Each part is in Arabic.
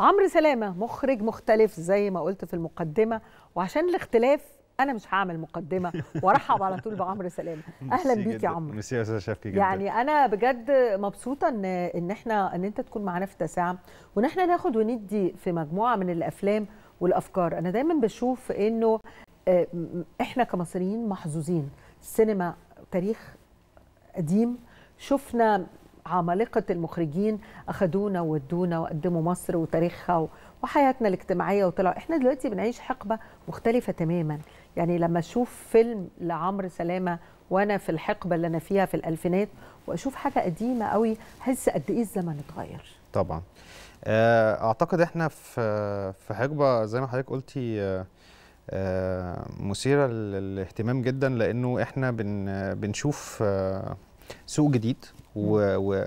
عمرو سلامه مخرج مختلف زي ما قلت في المقدمه وعشان الاختلاف انا مش هعمل مقدمه وارحب على طول بعمرو سلامه اهلا بيك يا عمرو ميرسي يا استاذ شفيق يعني انا بجد مبسوطه ان ان احنا ان انت تكون معانا في تسعه وان احنا ناخد وندي في مجموعه من الافلام والافكار انا دايما بشوف انه آه، احنا كمصريين محظوظين السينما تاريخ قديم شفنا عمالقة المخرجين اخذونا وادونا وقدموا مصر وتاريخها وحياتنا الاجتماعية وطلعوا إحنا دلوقتي بنعيش حقبة مختلفة تماما يعني لما أشوف فيلم لعمرو سلامة وأنا في الحقبة اللي أنا فيها في الألفينات وأشوف حاجة قديمة قوي أحس قد إيه الزمن اتغير طبعا آه، أعتقد إحنا في في حقبة زي ما حضرتك قلتي آه، آه، مثيرة للاهتمام جدا لأنه إحنا بنشوف سوق جديد و... و...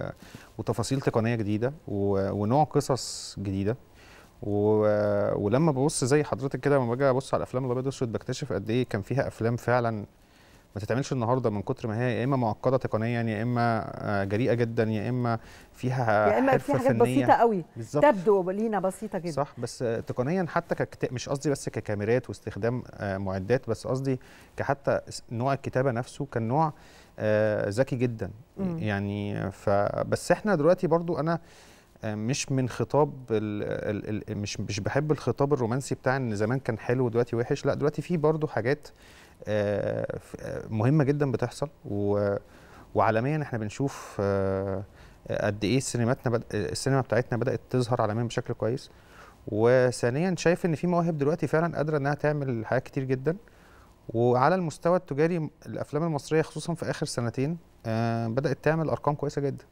وتفاصيل تقنيه جديده و... ونوع قصص جديده و... ولما ببص زي حضرتك كده لما باجي ابص على افلام الابيض والاسود بكتشف قد ايه كان فيها افلام فعلا ما تتعملش النهارده من كتر ما هي يا اما معقده تقنيا يا اما آه، جريئه جدا يا اما فيها يا اما فيها حاجات بسيطه قوي بالزبط. تبدو لينا بسيطه جدا صح بس تقنيا حتى ككت... مش قصدي بس ككاميرات واستخدام آه، معدات بس قصدي كحتى نوع الكتابه نفسه كان نوع آه، ذكي جدا مم. يعني فبس احنا دلوقتي برضو انا مش من خطاب الـ الـ الـ مش مش بحب الخطاب الرومانسي بتاع ان زمان كان حلو ودلوقتي وحش لا دلوقتي في برضه حاجات آه، آه، مهمه جدا بتحصل وعالميا احنا بنشوف آه، قد ايه سينماتنا بد... السينما بتاعتنا بدات تظهر عالميا بشكل كويس وثانيا شايف ان في مواهب دلوقتي فعلا قادره انها تعمل حاجات كتير جدا وعلى المستوى التجاري الافلام المصريه خصوصا في اخر سنتين بدات تعمل ارقام كويسه جدا